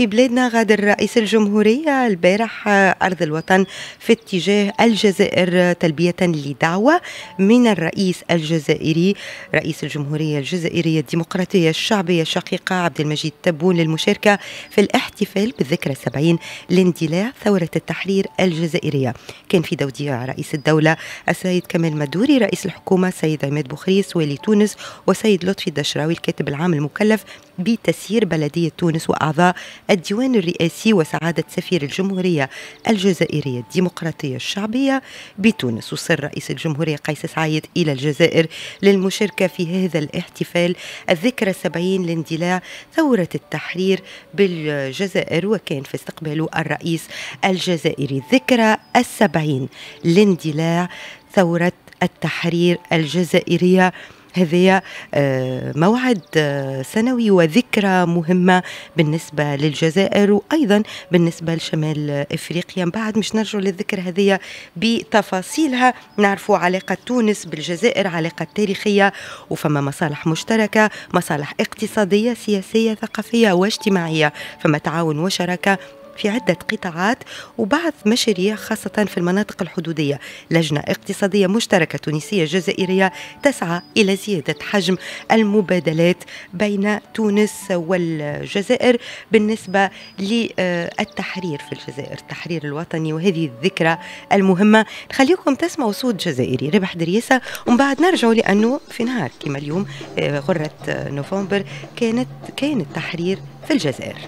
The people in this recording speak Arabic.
في بلادنا غادر رئيس الجمهورية البارح آه، أرض الوطن في اتجاه الجزائر آه، تلبية لدعوة من الرئيس الجزائري رئيس الجمهورية الجزائرية الديمقراطية الشعبية الشقيقة عبد المجيد تبون للمشاركة في الاحتفال بالذكرى السبعين لاندلاع ثورة التحرير الجزائرية كان في توديع رئيس الدولة السيد كمال مدوري رئيس الحكومة سيد عماد بوخريس والي تونس وسيد لطفي الدشراوي الكاتب العام المكلف بتسيير بلدية تونس وأعضاء الديوان الرئاسي وسعادة سفير الجمهورية الجزائرية الديمقراطية الشعبية بتونس وصل رئيس الجمهورية قيس سعيد إلى الجزائر للمشاركة في هذا الاحتفال الذكرى السبعين لاندلاع ثورة التحرير بالجزائر وكان في استقباله الرئيس الجزائري الذكرى السبعين لاندلاع ثورة التحرير الجزائرية هذه آه، موعد آه، سنوي وذكرى مهمة بالنسبة للجزائر وأيضا بالنسبة لشمال إفريقيا من بعد مش نرجع للذكرى هذه بتفاصيلها نعرف علاقة تونس بالجزائر علاقة تاريخية وفما مصالح مشتركة مصالح اقتصادية سياسية ثقافية واجتماعية فما تعاون وشراكة في عدة قطاعات وبعض مشاريع خاصة في المناطق الحدودية لجنة اقتصادية مشتركة تونسية جزائرية تسعى إلى زيادة حجم المبادلات بين تونس والجزائر بالنسبة للتحرير في الجزائر التحرير الوطني وهذه الذكرى المهمة نخليكم تسمعوا صوت جزائري ربح دريسة ومن بعد نرجعوا لأنه في نهار كما اليوم آه، غرة نوفمبر كانت كان التحرير في الجزائر